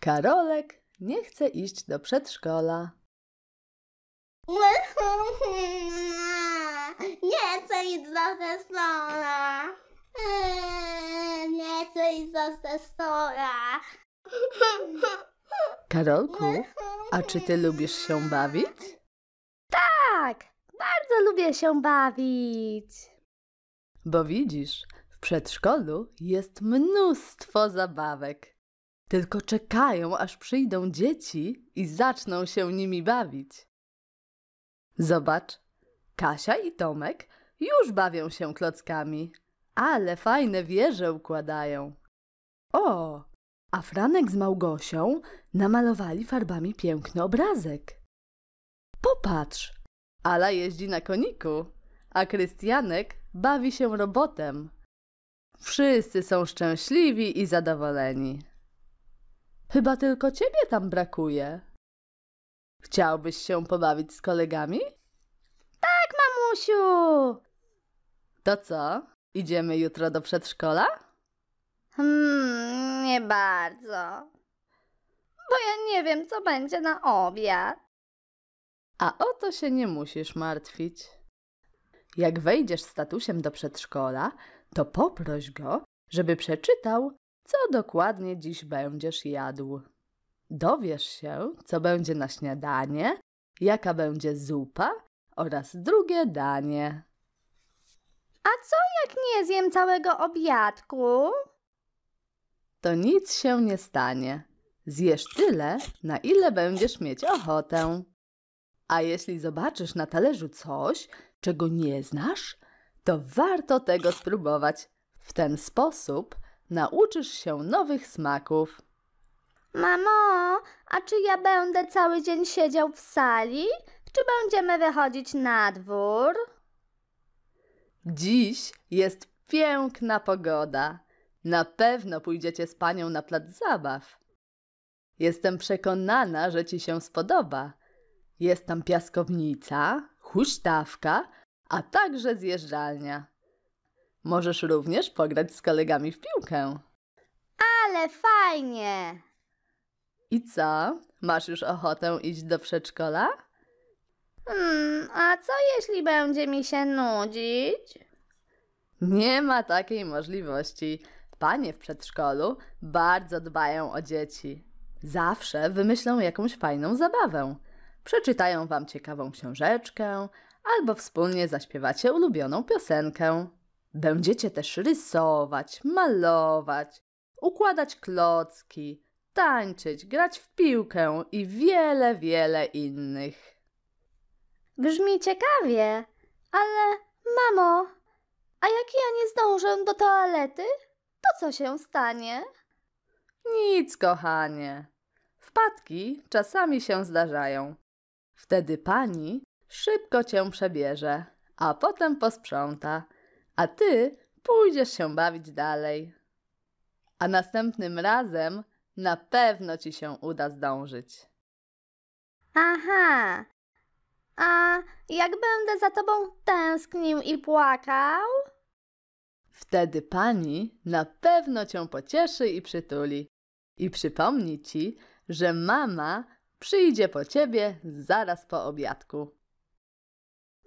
Karolek nie chce iść do przedszkola. Nie chcę iść do przedszkola. Nie chcę iść do przedszkola. Karolku, a czy ty lubisz się bawić? Tak, bardzo lubię się bawić. Bo widzisz, w przedszkolu jest mnóstwo zabawek tylko czekają, aż przyjdą dzieci i zaczną się nimi bawić. Zobacz, Kasia i Tomek już bawią się klockami, ale fajne wieże układają. O, a Franek z Małgosią namalowali farbami piękny obrazek. Popatrz, Ala jeździ na koniku, a Krystianek bawi się robotem. Wszyscy są szczęśliwi i zadowoleni. Chyba tylko ciebie tam brakuje. Chciałbyś się pobawić z kolegami? Tak, mamusiu! To co? Idziemy jutro do przedszkola? Hmm, nie bardzo. Bo ja nie wiem, co będzie na obiad. A o to się nie musisz martwić. Jak wejdziesz z statusem do przedszkola, to poproś go, żeby przeczytał co dokładnie dziś będziesz jadł. Dowiesz się, co będzie na śniadanie, jaka będzie zupa oraz drugie danie. A co jak nie zjem całego obiadku? To nic się nie stanie. Zjesz tyle, na ile będziesz mieć ochotę. A jeśli zobaczysz na talerzu coś, czego nie znasz, to warto tego spróbować. W ten sposób nauczysz się nowych smaków. Mamo, a czy ja będę cały dzień siedział w sali? Czy będziemy wychodzić na dwór? Dziś jest piękna pogoda. Na pewno pójdziecie z panią na plac zabaw. Jestem przekonana, że ci się spodoba. Jest tam piaskownica, huśtawka, a także zjeżdżalnia. Możesz również pograć z kolegami w piłkę. Ale fajnie! I co? Masz już ochotę iść do przedszkola? Hmm, a co jeśli będzie mi się nudzić? Nie ma takiej możliwości. Panie w przedszkolu bardzo dbają o dzieci. Zawsze wymyślą jakąś fajną zabawę. Przeczytają wam ciekawą książeczkę albo wspólnie zaśpiewacie ulubioną piosenkę. Będziecie też rysować, malować, układać klocki, tańczyć, grać w piłkę i wiele, wiele innych. Brzmi ciekawie, ale mamo, a jak ja nie zdążę do toalety, to co się stanie? Nic, kochanie. Wpadki czasami się zdarzają. Wtedy pani szybko cię przebierze, a potem posprząta a ty pójdziesz się bawić dalej. A następnym razem na pewno ci się uda zdążyć. Aha. A jak będę za tobą tęsknił i płakał? Wtedy pani na pewno cię pocieszy i przytuli. I przypomni ci, że mama przyjdzie po ciebie zaraz po obiadku.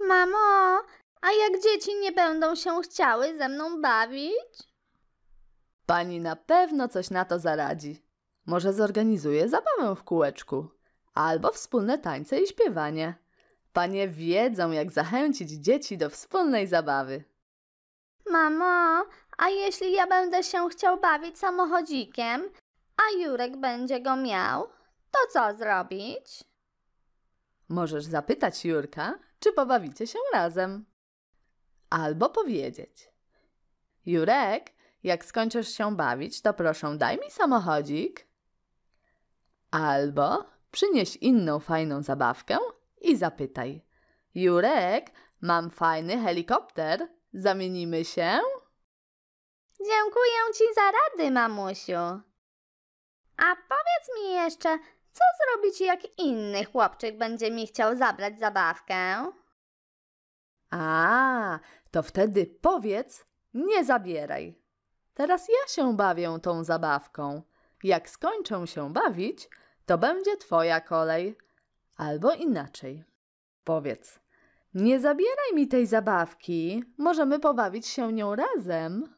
Mamo, a jak dzieci nie będą się chciały ze mną bawić? Pani na pewno coś na to zaradzi. Może zorganizuje zabawę w kółeczku, albo wspólne tańce i śpiewanie. Panie wiedzą, jak zachęcić dzieci do wspólnej zabawy. Mamo, a jeśli ja będę się chciał bawić samochodzikiem, a Jurek będzie go miał, to co zrobić? Możesz zapytać Jurka, czy pobawicie się razem albo powiedzieć: Jurek, jak skończysz się bawić, to proszę daj mi samochodzik. Albo przynieś inną fajną zabawkę i zapytaj: Jurek, mam fajny helikopter, zamienimy się? Dziękuję ci za rady, mamusiu. A powiedz mi jeszcze, co zrobić, jak inny chłopczyk będzie mi chciał zabrać zabawkę? A, to wtedy powiedz: Nie zabieraj. Teraz ja się bawię tą zabawką. Jak skończę się bawić, to będzie twoja kolej. Albo inaczej. Powiedz: Nie zabieraj mi tej zabawki, możemy pobawić się nią razem.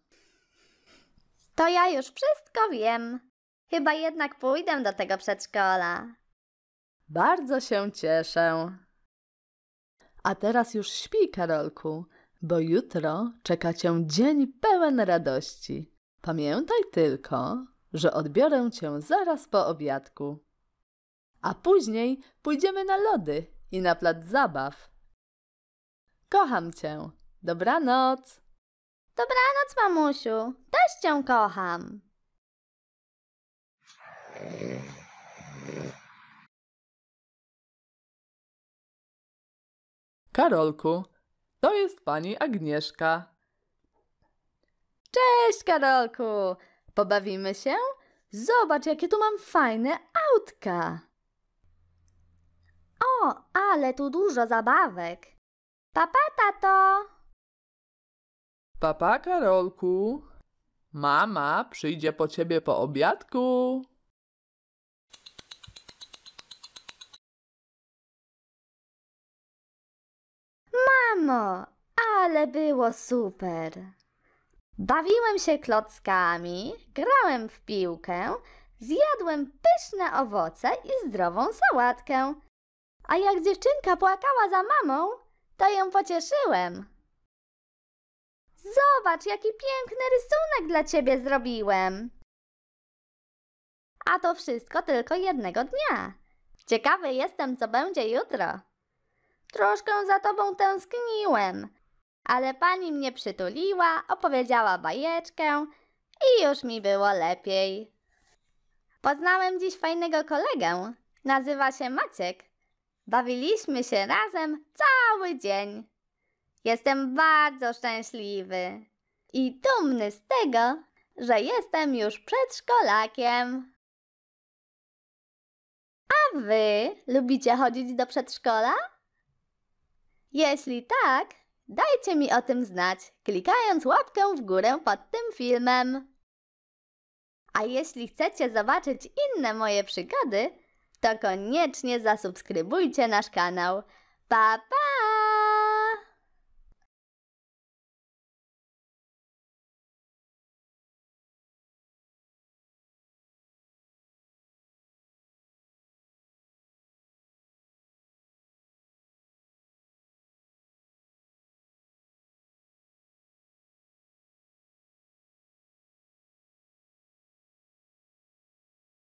To ja już wszystko wiem. Chyba jednak pójdę do tego przedszkola. Bardzo się cieszę. A teraz już śpi, Karolku bo jutro czeka cię dzień pełen radości. Pamiętaj tylko, że odbiorę cię zaraz po obiadku. A później pójdziemy na lody i na plac zabaw. Kocham cię. Dobranoc. Dobranoc, mamusiu. Też cię kocham. Karolku, to jest pani Agnieszka. Cześć, Karolku! Pobawimy się? Zobacz, jakie tu mam fajne autka! O, ale tu dużo zabawek. Papa, tato! Papa, Karolku. Mama przyjdzie po ciebie po obiadku. mamo, ale było super. Bawiłem się klockami, grałem w piłkę, zjadłem pyszne owoce i zdrową sałatkę. A jak dziewczynka płakała za mamą, to ją pocieszyłem. Zobacz, jaki piękny rysunek dla ciebie zrobiłem. A to wszystko tylko jednego dnia. Ciekawy jestem, co będzie jutro. Troszkę za tobą tęskniłem. Ale pani mnie przytuliła, opowiedziała bajeczkę i już mi było lepiej. Poznałem dziś fajnego kolegę. Nazywa się Maciek. Bawiliśmy się razem cały dzień. Jestem bardzo szczęśliwy i dumny z tego, że jestem już przedszkolakiem. A wy lubicie chodzić do przedszkola? Jeśli tak, dajcie mi o tym znać, klikając łapkę w górę pod tym filmem. A jeśli chcecie zobaczyć inne moje przygody, to koniecznie zasubskrybujcie nasz kanał. Pa, pa!